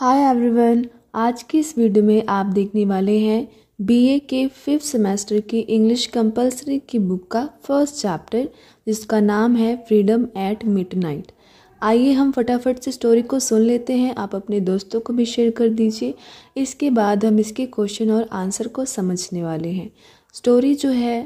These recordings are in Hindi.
हाय एवरीवन आज की इस वीडियो में आप देखने वाले हैं बीए के फिफ्थ सेमेस्टर की इंग्लिश कंपलसरी की बुक का फर्स्ट चैप्टर जिसका नाम है फ्रीडम एट मिडनाइट आइए हम फटाफट से स्टोरी को सुन लेते हैं आप अपने दोस्तों को भी शेयर कर दीजिए इसके बाद हम इसके क्वेश्चन और आंसर को समझने वाले हैं स्टोरी जो है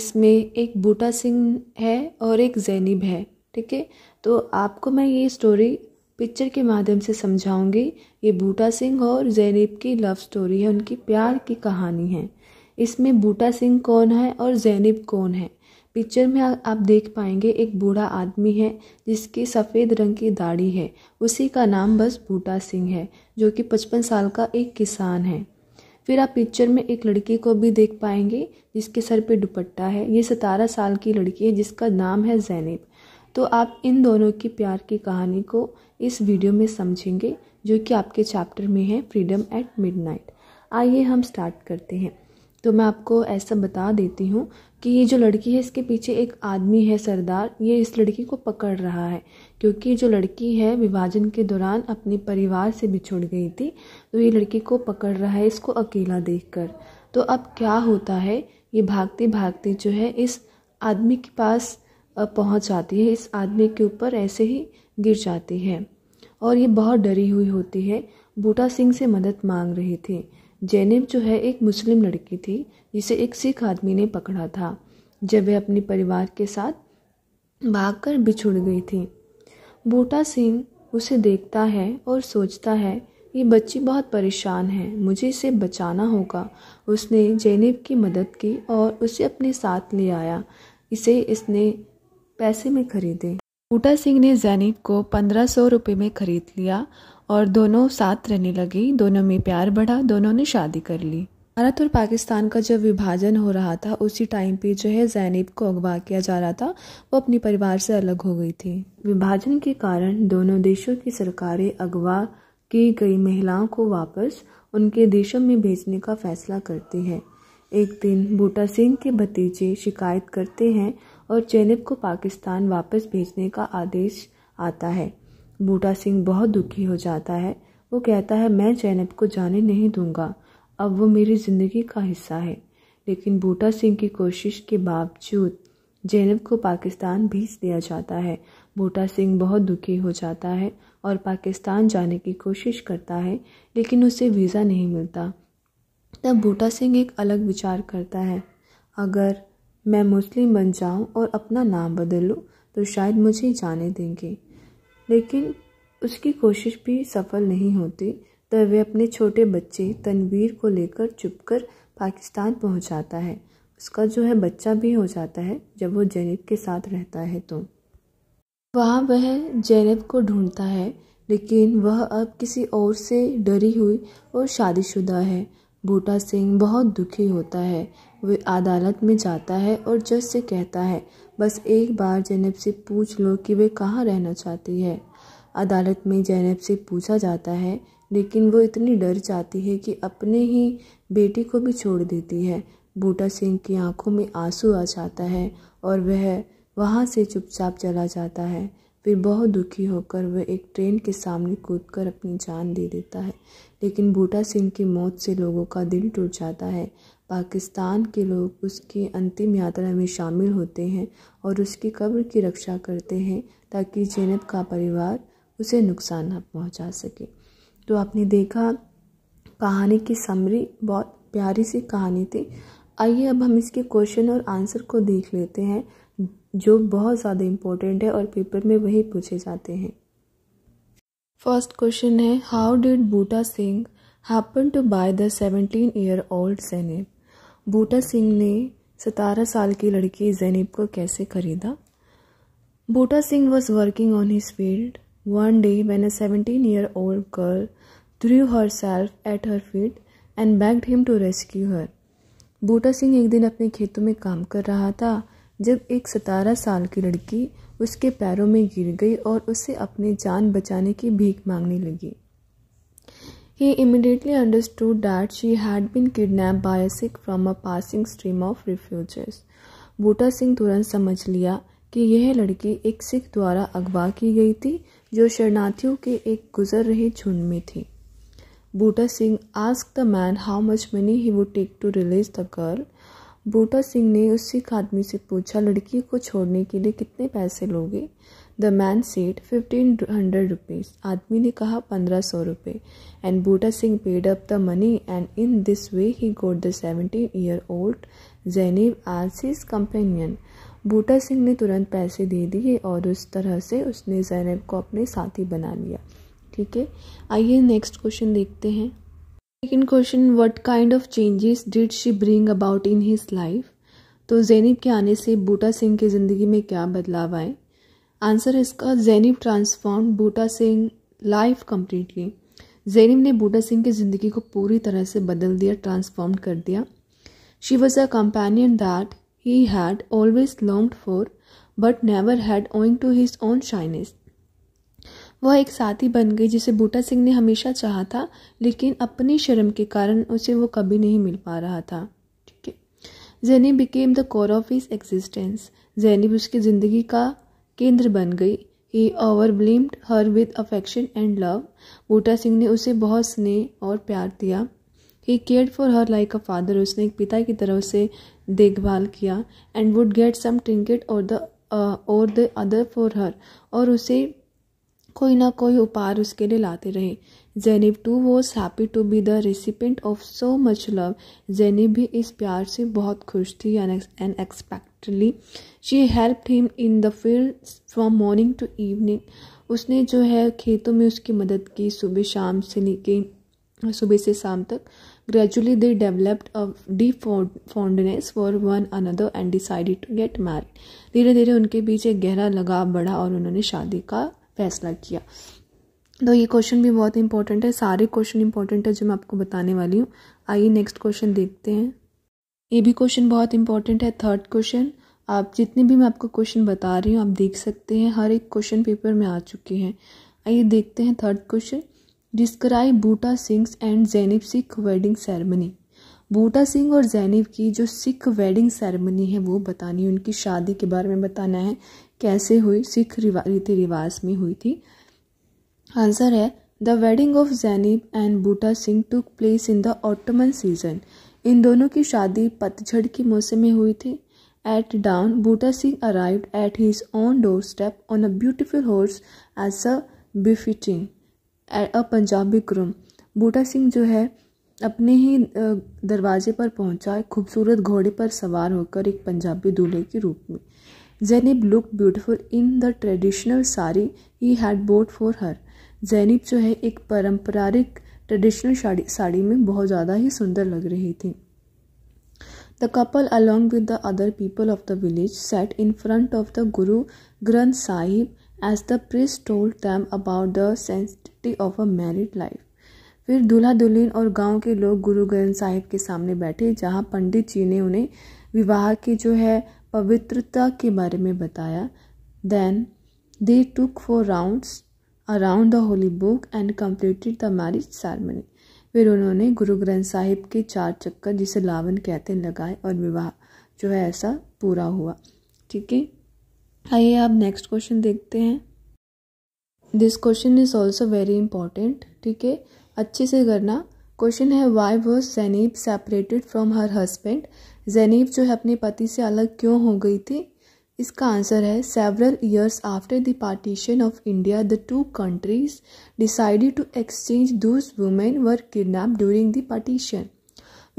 इसमें एक बूटा सिंह है और एक जैनिब है ठीक है तो आपको मैं ये स्टोरी पिक्चर के माध्यम से समझाऊंगी ये बूटा सिंह और जैनब की लव स्टोरी है उनकी प्यार की कहानी है इसमें बूटा सिंह कौन है और जैनब कौन है पिक्चर में आप देख पाएंगे एक बूढ़ा आदमी है जिसकी सफ़ेद रंग की दाढ़ी है उसी का नाम बस बूटा सिंह है जो कि पचपन साल का एक किसान है फिर आप पिक्चर में एक लड़की को भी देख पाएंगे जिसके सर पे दुपट्टा है ये सतारह साल की लड़की है जिसका नाम है जैनब तो आप इन दोनों की प्यार की कहानी को इस वीडियो में समझेंगे जो कि आपके चैप्टर में है फ्रीडम एट मिडनाइट आइए हम स्टार्ट करते हैं तो मैं आपको ऐसा बता देती हूँ कि ये जो लड़की है इसके पीछे एक आदमी है सरदार ये इस लड़की को पकड़ रहा है क्योंकि जो लड़की है विभाजन के दौरान अपने परिवार से बिछुड़ गई थी तो ये लड़की को पकड़ रहा है इसको अकेला देखकर तो अब क्या होता है ये भागते भागते जो है इस आदमी के पास पहुंच जाती है इस आदमी के ऊपर ऐसे ही गिर जाती है और ये बहुत डरी हुई होती है बूटा सिंह से मदद मांग रही थी जैनब जो है एक मुस्लिम लड़की थी जिसे एक सिख आदमी ने पकड़ा था जब वह अपने परिवार के साथ भागकर बिछुड़ गई थी बूटा सिंह उसे देखता है और सोचता है ये बच्ची बहुत परेशान है मुझे इसे बचाना होगा उसने जैनब की मदद की और उसे अपने साथ ले आया इसे इसने पैसे में खरीदे बूटा सिंह ने जैनिक को पंद्रह सौ रुपये में खरीद लिया और दोनों साथ रहने लगे दोनों में प्यार बढ़ा दोनों ने शादी कर ली भारत और पाकिस्तान का जब विभाजन हो रहा था उसी टाइम पे जो है जैनब को अगवा किया जा रहा था वो अपने परिवार से अलग हो गई थी विभाजन के कारण दोनों देशों की सरकारें अगवा की गई महिलाओं को वापस उनके देशों में भेजने का फैसला करती है एक दिन बूटा सिंह के भतीजे शिकायत करते हैं और जैनब को पाकिस्तान वापस भेजने का आदेश आता है बूटा सिंह बहुत दुखी हो जाता है वो कहता है मैं जैनब को जाने नहीं दूंगा अब वो मेरी ज़िंदगी का हिस्सा है लेकिन बूटा सिंह की कोशिश के बावजूद जैनब को पाकिस्तान भेज दिया जाता है बूटा सिंह बहुत दुखी हो जाता है और पाकिस्तान जाने की कोशिश करता है लेकिन उसे वीज़ा नहीं मिलता तब बूटा सिंह एक अलग विचार करता है अगर मैं मुस्लिम बन जाऊं और अपना नाम बदल लूँ तो शायद मुझे जाने देंगे लेकिन उसकी कोशिश भी सफल नहीं होती तब तो वह अपने छोटे बच्चे तनवीर को लेकर चुपकर पाकिस्तान पहुंच जाता है उसका जो है बच्चा भी हो जाता है जब वो जैनब के साथ रहता है तो वहाँ वह जैनब को ढूंढता है लेकिन वह अब किसी और से डरी हुई और शादीशुदा है बूटा सिंह बहुत दुखी होता है वे अदालत में जाता है और जज से कहता है बस एक बार जैनब से पूछ लो कि वे कहाँ रहना चाहती है अदालत में जैनब से पूछा जाता है लेकिन वो इतनी डर जाती है कि अपने ही बेटी को भी छोड़ देती है बूटा सिंह की आंखों में आंसू आ जाता है और वह वहाँ से चुपचाप चला जाता है फिर बहुत दुखी होकर वह एक ट्रेन के सामने कूद अपनी जान दे देता है लेकिन बूटा सिंह की मौत से लोगों का दिल टूट जाता है पाकिस्तान के लोग उसकी अंतिम यात्रा में शामिल होते हैं और उसकी कब्र की रक्षा करते हैं ताकि जैनब का परिवार उसे नुकसान न पहुंचा सके तो आपने देखा कहानी की समरी बहुत प्यारी सी कहानी थी आइए अब हम इसके क्वेश्चन और आंसर को देख लेते हैं जो बहुत ज़्यादा इम्पोर्टेंट है और पेपर में वही पूछे जाते हैं फर्स्ट क्वेश्चन है how did Buta Singh happen to buy the seventeen year old Zainab Buta Singh ने सतारह साल की लड़की जैनब को कैसे खरीदा Buta Singh was working on his field one day when a seventeen year old girl threw herself at her field and begged him to rescue her Buta Singh एक दिन अपने खेतों में काम कर रहा था जब एक सतारह साल की लड़की उसके पैरों में गिर गई और उसे अपनी जान बचाने की भीख मांगने लगी he immediately understood that she had been kidnapped by a from a passing stream of of Buta Singh तुरंत समझ लिया कि यह लड़की एक सिख द्वारा अगवा की गई थी जो शरणार्थियों के एक गुजर रहे झुंड में थी Buta Singh ask the man how much money he would take to release the girl Buta Singh ने उस सिख आदमी से पूछा लड़की को छोड़ने के लिए कितने पैसे लोगे the man said fifteen hundred rupees आदमी ने कहा पंद्रह सौ रुपये and Buta Singh paid up the money and in this way he got the seventeen year old Zainab as companion Buta Singh ने तुरंत पैसे दे दिए और उस तरह से उसने जैनब को अपने साथी बना लिया ठीक है आइए नेक्स्ट क्वेश्चन देखते हैं लेकिन question what kind of changes did she bring about in his life तो जैनब के आने से बूटा सिंह की ज़िंदगी में क्या बदलाव आए आंसर इसका Zainab transform Buta Singh life completely Zainab ने बूटा सिंह की ज़िंदगी को पूरी तरह से बदल दिया ट्रांसफॉर्म कर दिया she was a companion that he had always longed for but never had owing to his own shyness वह एक साथी बन गई जिसे बूटा सिंह ने हमेशा चाहा था लेकिन अपनी शर्म के कारण उसे वो कभी नहीं मिल पा रहा था ठीक है Zainab became the core of his existence Zainab उसकी ज़िंदगी का केंद्र बन गई he overwhelmed her with affection and love Buta Singh ने उसे बहुत स्नेह और प्यार दिया he care for her like a father उसने एक पिता की तरह उसे देखभाल किया and would get some trinket or the or the other for her और उसे कोई ना कोई उपहार उसके लिए लाते रहे Zainab too was happy to be the recipient of so much love Zainab भी इस प्यार से बहुत खुश थी and expectedly she help him in the field from morning to evening उसने जो है खेतों में उसकी मदद की सुबह शाम से लेके सुबह से शाम तक gradually they developed a deep fondness for one another and decided to get married धीरे धीरे उनके बीच एक गहरा लगाव बढ़ा और उन्होंने शादी का फैसला किया तो ये क्वेश्चन भी बहुत इंपॉर्टेंट है सारे क्वेश्चन इंपॉर्टेंट है जो मैं आपको बताने वाली हूँ आइए नेक्स्ट क्वेश्चन देखते हैं ये भी क्वेश्चन बहुत इंपॉर्टेंट है थर्ड क्वेश्चन आप जितने भी मैं आपको क्वेश्चन बता रही हूँ आप देख सकते हैं हर एक क्वेश्चन पेपर में आ चुके हैं आइए देखते हैं third question describe Buta Singh's and Zainab Sikh wedding ceremony Buta Singh और जैनिब की जो सिख वेडिंग सेरेमनी है वो बतानी है उनकी शादी के बारे में बताना है कैसे हुई सिख रीति रिवाज में हुई थी आंसर है the wedding of Zainab and Buta Singh took place in the autumn season इन दोनों की शादी पतझड़ के मौसम में हुई थी at Buta Singh arrive at arrived at doorstep on a beautiful horse as a befitting at a Punjabi groom. Buta Singh जो है अपने ही दरवाजे पर पहुंचा एक खूबसूरत घोड़े पर सवार होकर एक पंजाबी दूल्हे के रूप में Zainab look beautiful in the traditional sari he had bought for her Zainab जो है एक पारंपरिक ट्रेडिशनल साड़ी साड़ी में बहुत ज़्यादा ही सुंदर लग रही थी the couple along with the other people of the village sat in front of the Guru Granth Sahib as the priest told them about the sanctity of a married life फिर दूल्हा दुल्हन और गांव के लोग गुरु ग्रंथ साहिब के सामने बैठे जहां पंडित जी ने उन्हें विवाह की जो है पवित्रता के बारे में बताया then they took four rounds around the holy book and completed the marriage ceremony फिर उन्होंने गुरु ग्रंथ साहिब के चार चक्कर जिसे लावन कहते हैं लगाए और विवाह जो है ऐसा पूरा हुआ ठीक है आइए आप नेक्स्ट क्वेश्चन देखते हैं this question is also very important ठीक है अच्छे से करना क्वेश्चन है why was Zainab separated from her husband Zainab जो है अपने पति से अलग क्यों हो गई थी इसका आंसर है several years after the partition of India the two countries decided to exchange those women were kidnapped during the partition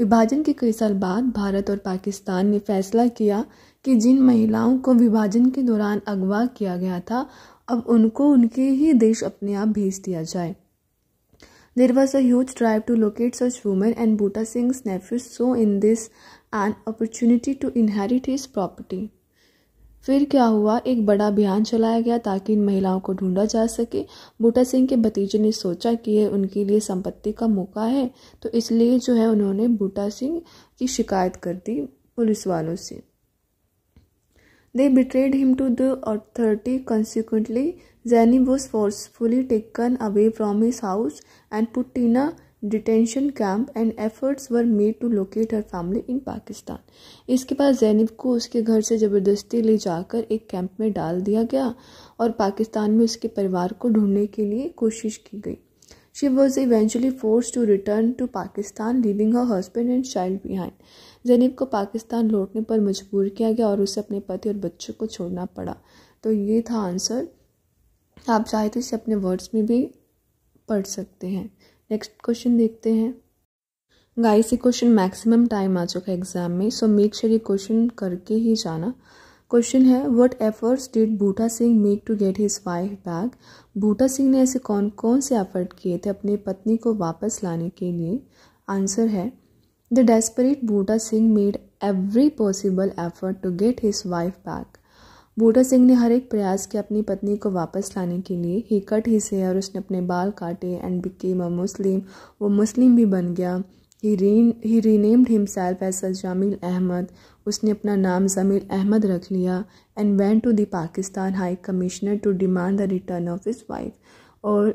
विभाजन के कई साल बाद भारत और पाकिस्तान ने फैसला किया कि जिन महिलाओं को विभाजन के दौरान अगवा किया गया था अब उनको उनके ही देश अपने आप भेज दिया जाए there was a huge drive to locate such women and Buta Singh nephew saw in this an opportunity to inherit his property फिर क्या हुआ एक बड़ा अभियान चलाया गया ताकि इन महिलाओं को ढूंढा जा सके बूटा सिंह के भतीजे ने सोचा कि यह उनके लिए संपत्ति का मौका है तो इसलिए जो है उन्होंने बूटा सिंह की शिकायत कर दी पुलिस वालों से they betrayed him to the authority consequently Zainab was forcefully taken away from his house and put in a detention camp and efforts were made to locate her family in Pakistan इसके बाद जैनब को उसके घर से ज़बरदस्ती ले जाकर एक कैंप में डाल दिया गया और पाकिस्तान में उसके परिवार को ढूंढने के लिए कोशिश की गई she was eventually force to return to Pakistan leaving her husband and child behind Zainab को पाकिस्तान लौटने पर मजबूर किया गया और उसे अपने पति और बच्चों को छोड़ना पड़ा तो ये था आंसर आप चाहे तो इसे अपने वर्ड्स में भी पढ़ सकते हैं नेक्स्ट क्वेश्चन देखते हैं गाइस ये क्वेश्चन मैक्सिमम टाइम आ चुका है एग्जाम में सो मेक श्योर ये क्वेश्चन करके ही जाना क्वेश्चन है what efforts did Buta Singh make to get his wife back Buta Singh ने ऐसे कौन कौन से एफर्ट किए थे अपनी पत्नी को वापस लाने के लिए आंसर है the desperate Buta Singh made every possible effort to get his wife back Buta Singh ने हर एक प्रयास किया अपनी पत्नी को वापस लाने के लिए ही कट ही से और उसने अपने बाल काटे एंड बिकेम अ मुस्लिम वो मुस्लिम भी बन गया he ren he renamed self as Jamil Ahmed उसने अपना नाम जमील अहमद रख लिया and went to the Pakistan high commissioner to demand the return of his wife और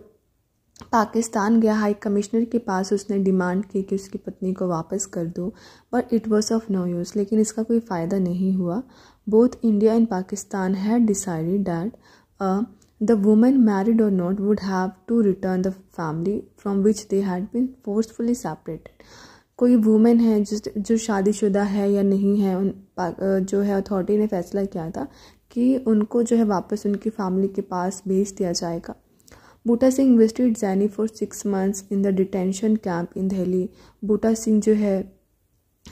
पाकिस्तान गया हाई कमिश्नर के पास उसने डिमांड की कि उसकी पत्नी को वापस कर दो but it was of no use लेकिन इसका कोई फ़ायदा नहीं हुआ both India and Pakistan had decided that the women married or not would have to return the family from which they had been forcefully separated कोई वुमेन है जिस जो शादीशुदा है या नहीं है उन uh, जो है अथॉरिटी ने फैसला किया था कि उनको जो है वापस उनकी फैमिली के पास भेज दिया जाएगा Buta Singh visited Zainab for six months in the detention camp in Delhi Buta Singh जो है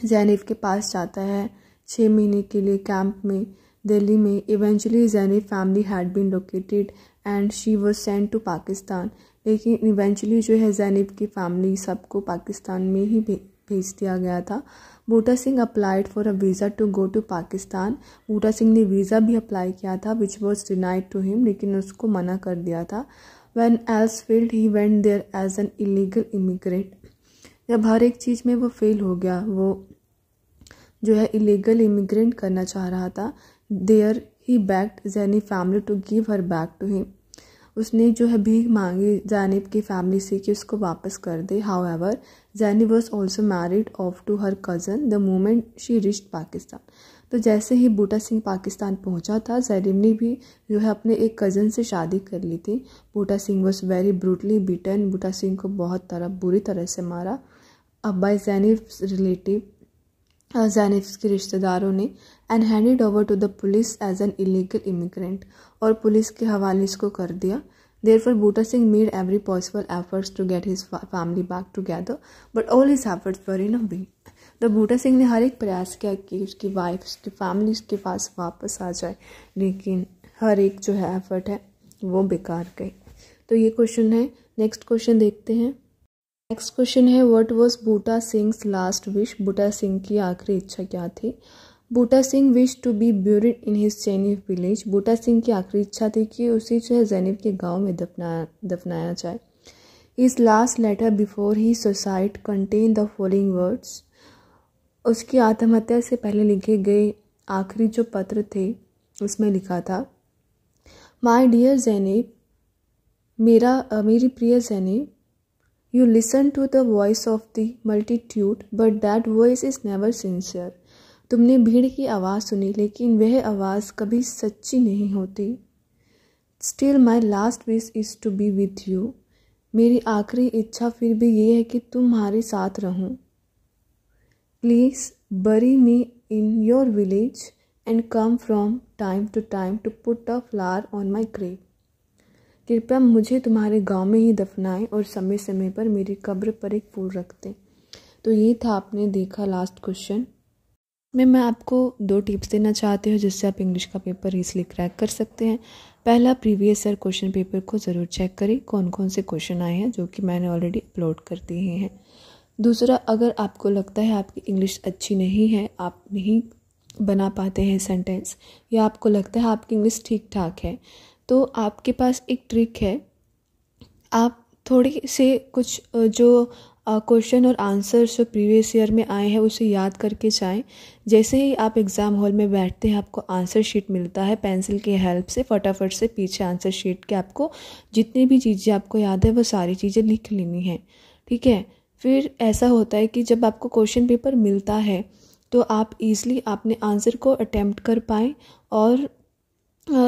जैनिफ के पास जाता है छः महीने के लिए कैंप में दिल्ली में eventually Zainab family had been located and she was sent to Pakistan लेकिन इवेंचुअली जो है जैनिफ की फैमिली सबको पाकिस्तान में ही भेज दिया गया था Buta Singh applied for a visa to go to Pakistan Buta Singh ने वीज़ा भी अप्लाई किया था which was denied to him लेकिन उसको मना कर दिया था when else failed he went there as an illegal immigrant जब हर एक चीज़ में वो फेल हो गया वो जो है इलीगल इमिग्रेंट करना चाह रहा था there he backed Zainab family to give her back to him उसने जो है भीख मांगी जैनिब की फैमिली से कि उसको वापस कर दे however Zainab was also married off to her cousin the moment she reached Pakistan तो जैसे ही बूटा सिंह पाकिस्तान पहुंचा था जैरिम ने भी जो है अपने एक कज़न से शादी कर ली थी Buta Singh was very brutally beaten Buta Singh को बहुत तरह बुरी तरह से मारा अब्बाई जैनिफ्स रिलेटिव जैनिफ के रिश्तेदारों ने and handed over to the police as an illegal immigrant और पुलिस के हवाले इसको कर दिया for Buta Singh made every possible efforts to get his family back together, but all his efforts were in a beat तो बूटा सिंह ने हर एक प्रयास किया कि उसकी वाइफ उसकी फैमिली उसके पास वापस आ जाए लेकिन हर एक जो है एफर्ट है वो बेकार गई तो ये क्वेश्चन है नेक्स्ट क्वेश्चन देखते हैं नेक्स्ट क्वेश्चन है what was Buta Singh last wish Buta Singh की आखिरी इच्छा क्या थी Buta Singh wish to be buried in his जैनिव विलेज बूटा सिंह की आखिरी इच्छा थी कि उसे जो है जैनिव के गांव में दफनाया दफनाया जाए इस last letter before he suicide contain the following words उसकी आत्महत्या से पहले लिखे गए आखिरी जो पत्र थे उसमें लिखा था माई डियर जैनेब मेरा मेरी प्रिय Zainab you listen to the voice of the multitude but that voice is never sincere तुमने भीड़ की आवाज़ सुनी लेकिन वह आवाज़ कभी सच्ची नहीं होती still my last wish is to be with you मेरी आखिरी इच्छा फिर भी ये है कि तुम्हारे साथ रहूं Please bury me in your village and come from time to time to put a flower on my grave. कृपया मुझे तुम्हारे गांव में ही दफनाएं और समय समय पर मेरी कब्र पर एक फूल रख दें तो ये था आपने देखा लास्ट क्वेश्चन में मैं आपको दो टिप्स देना चाहती हूँ जिससे आप इंग्लिश का पेपर ईजिली क्रैक कर सकते हैं पहला प्रीवियस ईयर क्वेश्चन पेपर को ज़रूर चेक करें कौन कौन से क्वेश्चन आए हैं जो कि मैंने ऑलरेडी अपलोड कर दिए हैं दूसरा अगर आपको लगता है आपकी इंग्लिश अच्छी नहीं है आप नहीं बना पाते हैं सेंटेंस या आपको लगता है आपकी इंग्लिश ठीक ठाक है तो आपके पास एक ट्रिक है आप थोड़ी से कुछ जो क्वेश्चन और आंसर जो प्रीवियस ईयर में आए हैं उसे याद करके जाएं जैसे ही आप एग्ज़ाम हॉल में बैठते हैं आपको आंसर शीट मिलता है पेंसिल की हेल्प से फटाफट से पीछे आंसर शीट के आपको जितनी भी चीज़ें आपको याद है वो सारी चीज़ें लिख लेनी है ठीक है फिर ऐसा होता है कि जब आपको क्वेश्चन पेपर मिलता है तो आप ईज़िली अपने आंसर को अटैम्प्ट कर पाएँ और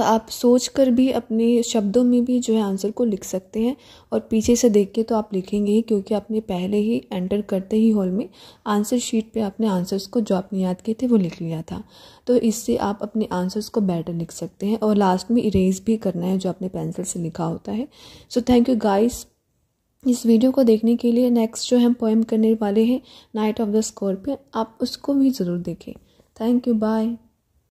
आप सोच कर भी अपने शब्दों में भी जो है आंसर को लिख सकते हैं और पीछे से देख के तो आप लिखेंगे ही क्योंकि आपने पहले ही एंटर करते ही हॉल में आंसर शीट पे आपने आंसर्स को जो आपने याद किए थे वो लिख लिया था तो इससे आप अपने आंसर्स को बेटर लिख सकते हैं और लास्ट में इरेज भी करना है जो आपने पेंसिल से लिखा होता है सो थैंक यू गाइस इस वीडियो को देखने के लिए नेक्स्ट जो हम पोएम करने वाले हैं नाइट ऑफ द स्कॉर्पियन आप उसको भी ज़रूर देखें थैंक यू बाय